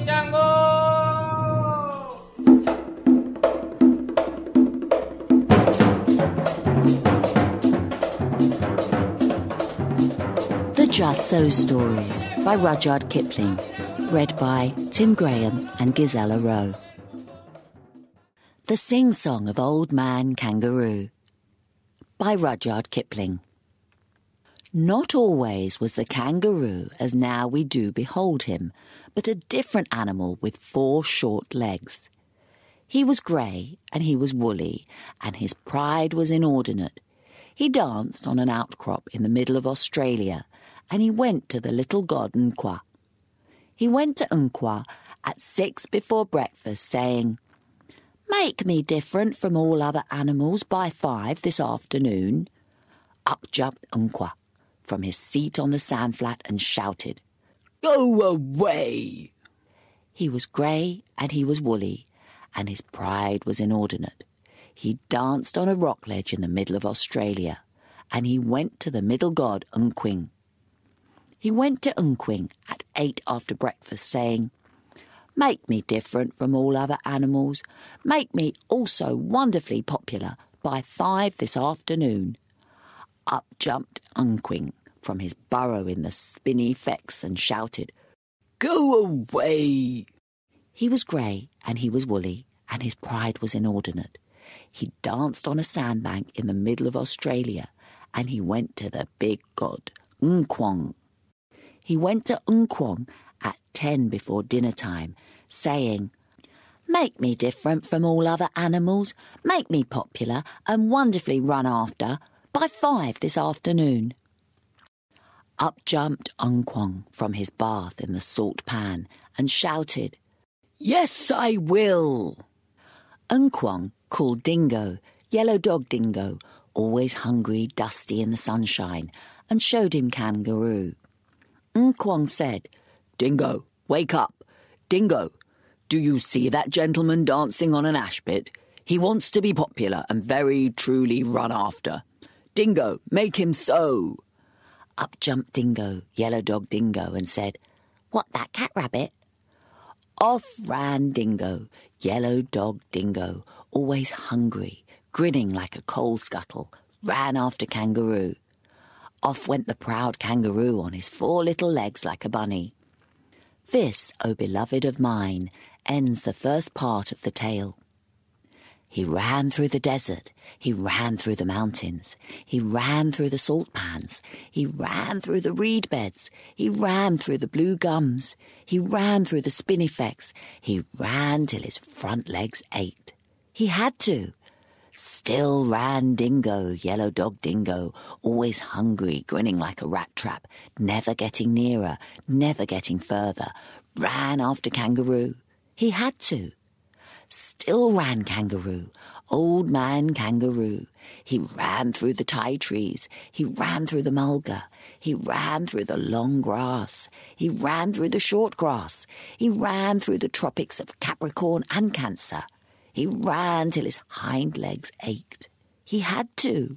chango. The Just So Stories by Rudyard Kipling, read by Tim Graham and Gisela Rowe. The Sing Song of Old Man Kangaroo by Rudyard Kipling. Not always was the kangaroo as now we do behold him, but a different animal with four short legs. He was grey and he was woolly, and his pride was inordinate. He danced on an outcrop in the middle of Australia, and he went to the little god Nkwa. He went to Nkwa at six before breakfast, saying, Make me different from all other animals by five this afternoon. Up jumped Nkwa from his seat on the sand flat and shouted, Go away! He was grey and he was woolly, and his pride was inordinate. He danced on a rock ledge in the middle of Australia, and he went to the middle god Unquing. He went to Unquing at eight after breakfast, saying, Make me different from all other animals. Make me also wonderfully popular by five this afternoon. Up jumped Unquing from his burrow in the spinny fex, and shouted, Go away! He was grey and he was woolly, and his pride was inordinate. He danced on a sandbank in the middle of Australia, and he went to the big god, Nkwong. He went to Nkwong at ten before dinner time, saying, Make me different from all other animals, make me popular and wonderfully run after by five this afternoon. Up jumped Ung Kwong from his bath in the salt pan and shouted, Yes, I will! Ung Kwong, called Dingo, yellow dog Dingo, always hungry, dusty in the sunshine, and showed him Kangaroo. Ung Kwong said, Dingo, wake up! Dingo, do you see that gentleman dancing on an ash pit? He wants to be popular and very truly run after. Dingo, make him so! Up jumped Dingo, Yellow Dog Dingo, and said, What that cat rabbit? Off ran Dingo, Yellow Dog Dingo, always hungry, grinning like a coal scuttle, ran after Kangaroo. Off went the proud kangaroo on his four little legs like a bunny. This, O oh beloved of mine, ends the first part of the tale. He ran through the desert. He ran through the mountains. He ran through the salt pans. He ran through the reed beds. He ran through the blue gums. He ran through the spinifex. He ran till his front legs ached. He had to. Still ran Dingo, yellow dog Dingo, always hungry, grinning like a rat trap, never getting nearer, never getting further. Ran after Kangaroo. He had to still ran Kangaroo, Old Man Kangaroo. He ran through the Thai trees. He ran through the mulga. He ran through the long grass. He ran through the short grass. He ran through the tropics of Capricorn and Cancer. He ran till his hind legs ached. He had to.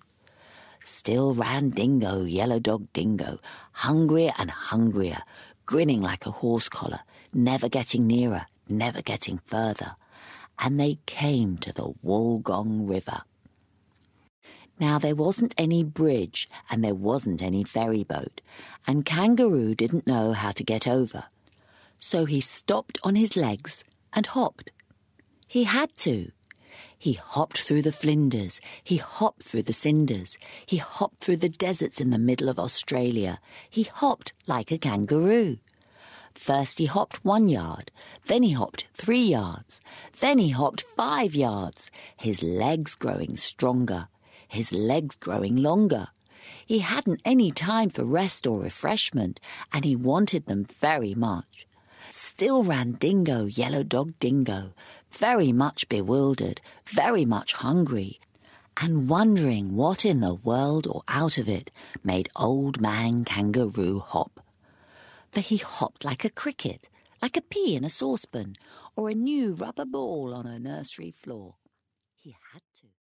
Still ran Dingo, Yellow Dog Dingo, hungrier and hungrier, grinning like a horse collar, never getting nearer, never getting further and they came to the Wollgong River. Now, there wasn't any bridge and there wasn't any ferry boat, and Kangaroo didn't know how to get over. So he stopped on his legs and hopped. He had to. He hopped through the flinders, he hopped through the cinders, he hopped through the deserts in the middle of Australia. He hopped like a kangaroo. First he hopped one yard, then he hopped three yards, then he hopped five yards, his legs growing stronger, his legs growing longer. He hadn't any time for rest or refreshment, and he wanted them very much. Still ran Dingo, Yellow Dog Dingo, very much bewildered, very much hungry, and wondering what in the world or out of it made Old Man Kangaroo hop for he hopped like a cricket, like a pea in a saucepan, or a new rubber ball on a nursery floor. He had to.